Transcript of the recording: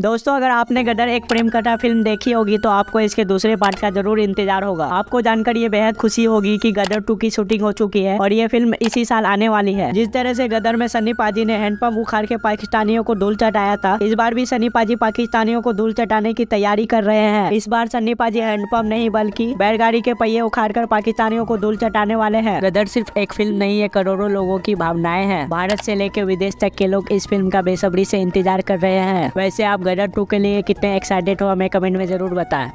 दोस्तों अगर आपने गदर एक प्रेम कथा फिल्म देखी होगी तो आपको इसके दूसरे पार्ट का जरूर इंतजार होगा आपको जानकर ये बेहद खुशी होगी कि गदर टू की शूटिंग हो चुकी है और ये फिल्म इसी साल आने वाली है जिस तरह से गदर में सनी पाजी ने हैंडपंप उखाड़ के पाकिस्तानियों को धूल चटाया था इस बार भी सनी पाजी पाकिस्तानियों को धूल चटाने की तैयारी कर रहे हैं इस बार सनी पाजी हैंडपम्प नहीं बल्कि बैलगाड़ी के पहिये उखाड़ कर पाकिस्तानियों को धूल चटाने वाले है गदर सिर्फ एक फिल्म नहीं है करोड़ों लोगों की भावनाएं है भारत से लेकर विदेश तक के लोग इस फिल्म का बेसब्री से इंतजार कर रहे हैं वैसे आप गदर टू के लिए कितने एक्साइटेड हो हमें कमेंट में ज़रूर बताएं